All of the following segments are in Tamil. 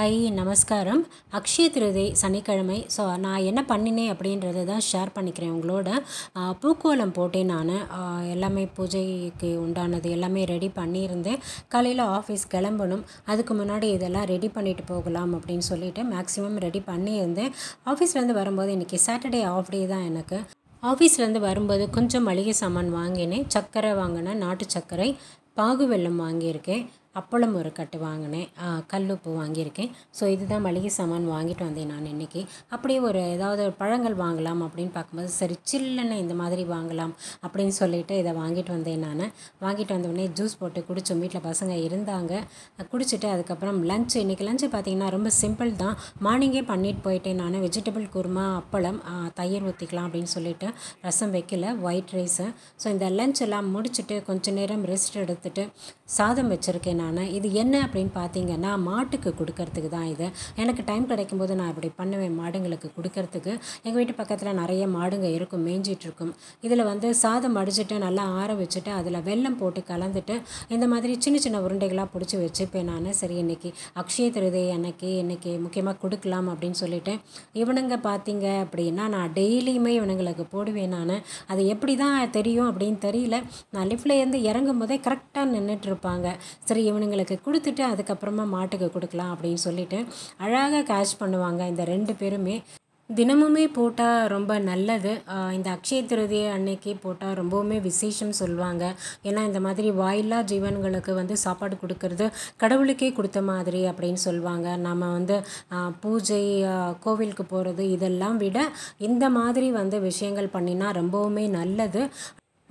ஹை நமஸ்காரம் அக்ஷய திருதை சனிக்கிழமை ஸோ நான் என்ன பண்ணினேன் அப்படின்றத தான் ஷேர் பண்ணிக்கிறேன் உங்களோட பூக்கோலம் போட்டேன் நான் எல்லாமே பூஜைக்கு உண்டானது எல்லாமே ரெடி பண்ணியிருந்தேன் காலையில் ஆஃபீஸ் கிளம்பணும் அதுக்கு முன்னாடி இதெல்லாம் ரெடி பண்ணிட்டு போகலாம் அப்படின்னு சொல்லிட்டு மேக்ஸிமம் ரெடி பண்ணியிருந்தேன் ஆஃபீஸ்லேருந்து வரும்போது இன்றைக்கி சாட்டர்டே ஆஃப் டே தான் எனக்கு ஆஃபீஸ்லேருந்து வரும்போது கொஞ்சம் மளிகை சாமான் வாங்கினேன் சர்க்கரை வாங்கினேன் நாட்டு சர்க்கரை பாகு வெல்லம் வாங்கியிருக்கேன் அப்பளம் ஒரு கட்டு வாங்கினேன் கல்லுப்பு வாங்கியிருக்கேன் ஸோ இதுதான் மளிகை சாமான் வாங்கிட்டு வந்தேன் நான் இன்றைக்கி அப்படியே ஒரு ஏதாவது பழங்கள் வாங்கலாம் அப்படின்னு பார்க்கும்போது சரி சில்லுன்னு இந்த மாதிரி வாங்கலாம் அப்படின்னு சொல்லிவிட்டு இதை வாங்கிட்டு வந்தேன் நான் வாங்கிட்டு வந்தோடனே ஜூஸ் போட்டு குடித்தோம் வீட்டில் பசங்க இருந்தாங்க குடிச்சிட்டு அதுக்கப்புறம் லஞ்ச் இன்றைக்கி லஞ்சு பார்த்தீங்கன்னா ரொம்ப சிம்பிள் தான் மார்னிங்கே பண்ணிட்டு போயிட்டேன் நான் வெஜிடபிள் குருமா அப்பளம் தயிர் ஊற்றிக்கலாம் அப்படின்னு சொல்லிட்டு ரசம் வைக்கல ஒயிட் ரைஸு ஸோ இந்த லஞ்ச் எல்லாம் முடிச்சுட்டு கொஞ்சம் நேரம் ரெஸ்ட் எடுத்துகிட்டு சாதம் வச்சுருக்கேன் நான் நான் இது என்ன அப்படின்னு பார்த்தீங்கன்னா மாட்டுக்கு கொடுக்கறதுக்கு தான் இது எனக்கு டைம் கிடைக்கும்போது நான் இப்படி பண்ணுவேன் மாடுங்களுக்கு கொடுக்கறதுக்கு எங்கள் வீட்டு பக்கத்தில் நிறைய மாடுங்க இருக்கும் மேய்ஞ்சிட்ருக்கும் இதில் வந்து சாதம் அடிச்சுட்டு நல்லா ஆற வச்சுட்டு அதில் வெல்லம் போட்டு கலந்துட்டு இந்த மாதிரி சின்ன சின்ன உருண்டைகளாக பிடிச்சி வச்சுப்பேன் நான் சரி இன்றைக்கி அக்ஷய திருதை எனக்கு இன்றைக்கி முக்கியமாக கொடுக்கலாம் அப்படின்னு சொல்லிட்டு இவனுங்க பார்த்தீங்க அப்படின்னா நான் டெய்லியுமே இவனுங்களுக்கு போடுவேன் நான் அது எப்படி தான் தெரியும் அப்படின்னு தெரியல நான் இருந்து இறங்கும் போதே கரெக்டாக நின்றுட்டு இருப்பாங்க சரி இவனுங்களுக்கு கொடுத்துட்டு அதுக்கப்புறமா மாட்டுக்கு கொடுக்கலாம் அப்படின்னு சொல்லிட்டு அழகாக கேஷ் பண்ணுவாங்க இந்த ரெண்டு பேருமே தினமுமே போட்டால் ரொம்ப நல்லது இந்த அக்ஷய திருதி அன்னைக்கு போட்டால் ரொம்பவுமே விசேஷம் சொல்லுவாங்க ஏன்னா இந்த மாதிரி வாயில்லா ஜீவன்களுக்கு வந்து சாப்பாடு கொடுக்கறது கடவுளுக்கே கொடுத்த மாதிரி அப்படின்னு சொல்லுவாங்க நம்ம வந்து பூஜை கோவிலுக்கு போகிறது இதெல்லாம் விட இந்த மாதிரி வந்து விஷயங்கள் பண்ணினா ரொம்பவுமே நல்லது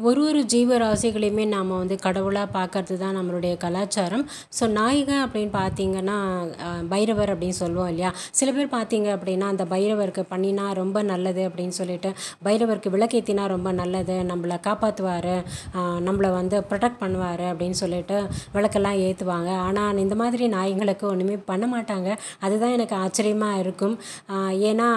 ஒரு ஒரு ஜீவராசிகளையுமே நாம் வந்து கடவுளாக பார்க்கறது தான் நம்மளுடைய கலாச்சாரம் ஸோ நாயகன் அப்படின்னு பார்த்தீங்கன்னா பைரவர் அப்படின்னு சொல்லுவோம் இல்லையா சில பேர் பார்த்தீங்க அப்படின்னா அந்த பைரவருக்கு பண்ணினா ரொம்ப நல்லது அப்படின்னு சொல்லிட்டு பைரவருக்கு விளக்கேற்றினா ரொம்ப நல்லது நம்மளை காப்பாற்றுவார் நம்மளை வந்து ப்ரொடெக்ட் பண்ணுவார் அப்படின்னு சொல்லிட்டு விளக்கெல்லாம் ஏற்றுவாங்க ஆனால் இந்த மாதிரி நாய்களுக்கு ஒன்றுமே பண்ண மாட்டாங்க அதுதான் எனக்கு ஆச்சரியமாக இருக்கும் ஏன்னா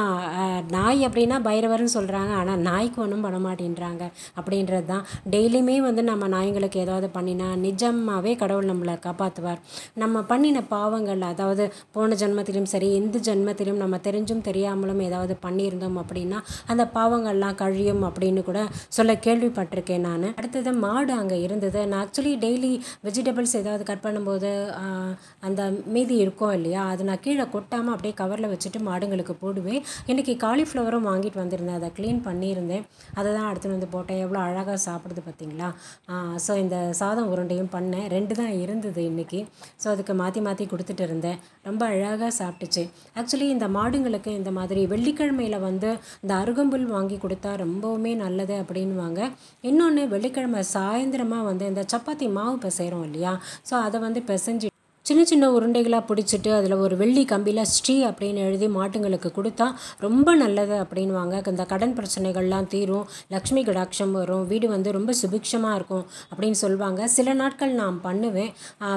நாய் அப்படின்னா பைரவர்னு சொல்கிறாங்க ஆனால் நாய்க்கு ஒன்றும் பண்ண மாட்டேன்றாங்க அப்படின்றது தான் டெய்லியுமே வந்து நம்ம நாய்ங்களுக்கு ஏதாவது பண்ணினா நிஜமாகவே கடவுள் நம்மளை காப்பாற்றுவார் நம்ம பண்ணின பாவங்கள் அதாவது போன ஜென்மத்திலும் சரி இந்த ஜென்மத்திலும் நம்ம தெரிஞ்சும் தெரியாமலும் ஏதாவது பண்ணியிருந்தோம் அப்படின்னா அந்த பாவங்கள்லாம் கழியும் அப்படின்னு கூட சொல்ல கேள்விப்பட்டிருக்கேன் நான் அடுத்தது மாடு அங்கே இருந்தது நான் ஆக்சுவலி டெய்லி வெஜிடபிள்ஸ் ஏதாவது கட் பண்ணும்போது அந்த மீதி இருக்கும் இல்லையா அது நான் கீழே கொட்டாமல் அப்படியே கவரில் வச்சுட்டு மாடுங்களுக்கு போடுவேன் இன்றைக்கி காலிஃப்ளவரும் வாங்கிட்டு வந்திருந்தேன் அதை க்ளீன் பண்ணியிருந்தேன் அதை தான் அடுத்து வந்து போட்டேன் எவ்வளோ அழகாக சாதம் சாப்பிடுது பார்த்திங்களா ஸோ இந்த சாதம் உருண்டையும் பண்ணேன் ரெண்டு தான் இருந்தது இன்றைக்கி ஸோ அதுக்கு மாற்றி மாற்றி கொடுத்துட்டு இருந்தேன் ரொம்ப அழகாக சாப்பிட்டுச்சு ஆக்சுவலி இந்த மாடுங்களுக்கு இந்த மாதிரி வெள்ளிக்கிழமையில் வந்து இந்த அருகம்புல் வாங்கி கொடுத்தா ரொம்பவுமே நல்லது அப்படின்வாங்க இன்னொன்று வெள்ளிக்கிழமை சாயந்தரமாக வந்து இந்த சப்பாத்தி மாவு பிசைகிறோம் இல்லையா ஸோ அதை வந்து பிசைஞ்சு சின்ன சின்ன உருண்டைகளாக பிடிச்சிட்டு அதில் ஒரு வெள்ளி கம்பியில் ஸ்ரீ அப்படின்னு எழுதி மாட்டுங்களுக்கு கொடுத்தா ரொம்ப நல்லது அப்படின்வாங்க இந்த கடன் பிரச்சனைகள்லாம் தீரும் லக்ஷ்மி கடாட்சம் வரும் வீடு வந்து ரொம்ப சுபிக்ஷமாக இருக்கும் அப்படின்னு சொல்லுவாங்க சில நாட்கள் நான் பண்ணுவேன்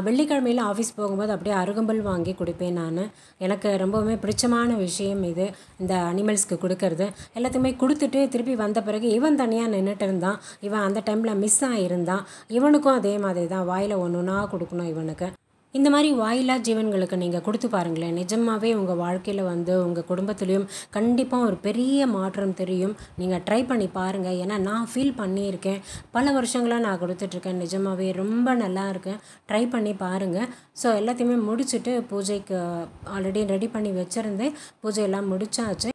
வெள்ளிக்கிழமையில் ஆஃபீஸ் போகும்போது அப்படியே அருகம்பல் வாங்கி கொடுப்பேன் நான் எனக்கு ரொம்பவுமே பிடிச்சமான விஷயம் இது இந்த அனிமல்ஸ்க்கு கொடுக்கறது எல்லாத்துக்குமே கொடுத்துட்டு திருப்பி வந்த பிறகு இவன் தனியாக நின்றுட்டு இருந்தான் இவன் அந்த டைமில் மிஸ் ஆகியிருந்தான் இவனுக்கும் அதே மாதிரி தான் வாயில் ஒன்று ஒன்றா கொடுக்கணும் இவனுக்கு இந்த மாதிரி வாயிலா ஜீவன்களுக்கு நீங்கள் கொடுத்து பாருங்களேன் நிஜமாகவே உங்கள் வாழ்க்கையில் வந்து உங்கள் குடும்பத்துலேயும் கண்டிப்பாக ஒரு பெரிய மாற்றம் தெரியும் நீங்கள் ட்ரை பண்ணி பாருங்கள் ஏன்னா நான் ஃபீல் பண்ணியிருக்கேன் பல வருஷங்களாக நான் கொடுத்துட்ருக்கேன் நிஜமாகவே ரொம்ப நல்லா இருக்கேன் ட்ரை பண்ணி பாருங்கள் ஸோ எல்லாத்தையுமே முடிச்சுட்டு பூஜைக்கு ஆல்ரெடி ரெடி பண்ணி வச்சுருந்தேன் பூஜையெல்லாம் முடித்தாச்சு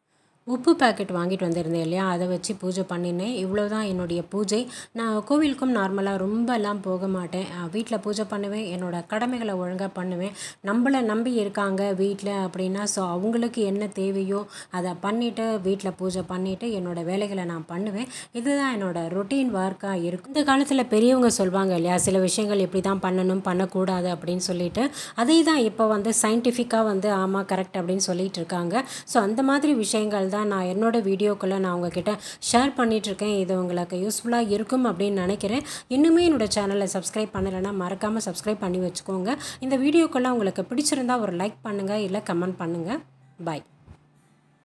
உப்பு பேக்கெட் வாங்கிட்டு வந்திருந்தேன் இல்லையா அதை வச்சு பூஜை பண்ணினேன் இவ்வளோ தான் என்னுடைய பூஜை நான் கோவிலுக்கும் நார்மலாக ரொம்பலாம் போக மாட்டேன் வீட்டில் பூஜை பண்ணுவேன் என்னோடய கடமைகளை ஒழுங்காக பண்ணுவேன் நம்மளை நம்பி இருக்காங்க வீட்டில் அப்படின்னா ஸோ அவங்களுக்கு என்ன தேவையோ அதை பண்ணிவிட்டு வீட்டில் பூஜை பண்ணிவிட்டு என்னோடய வேலைகளை நான் பண்ணுவேன் இதுதான் என்னோடய ரொட்டீன் ஒர்க்காக இருக்கும் இந்த காலத்தில் பெரியவங்க சொல்லுவாங்க இல்லையா சில விஷயங்கள் இப்படி தான் பண்ணணும் பண்ணக்கூடாது அப்படின்னு சொல்லிட்டு அதே தான் இப்போ வந்து சயின்டிஃபிக்காக வந்து ஆமாம் கரெக்ட் அப்படின்னு சொல்லிகிட்டு இருக்காங்க ஸோ அந்த மாதிரி விஷயங்கள் தான் தான் நான் என்னோடய வீடியோக்களை நான் உங்ககிட்ட ஷேர் பண்ணிகிட்ருக்கேன் இது உங்களுக்கு யூஸ்ஃபுல்லாக இருக்கும் அப்படின்னு நினைக்கிறேன் இன்னுமே என்னோடய சேனலை சப்ஸ்கிரைப் பண்ணலைன்னா மறக்காமல் சப்ஸ்கிரைப் பண்ணி வச்சுக்கோங்க இந்த வீடியோக்கெல்லாம் உங்களுக்கு பிடிச்சிருந்தால் ஒரு லைக் பண்ணுங்கள் இல்லை கமெண்ட் பண்ணுங்கள் பாய்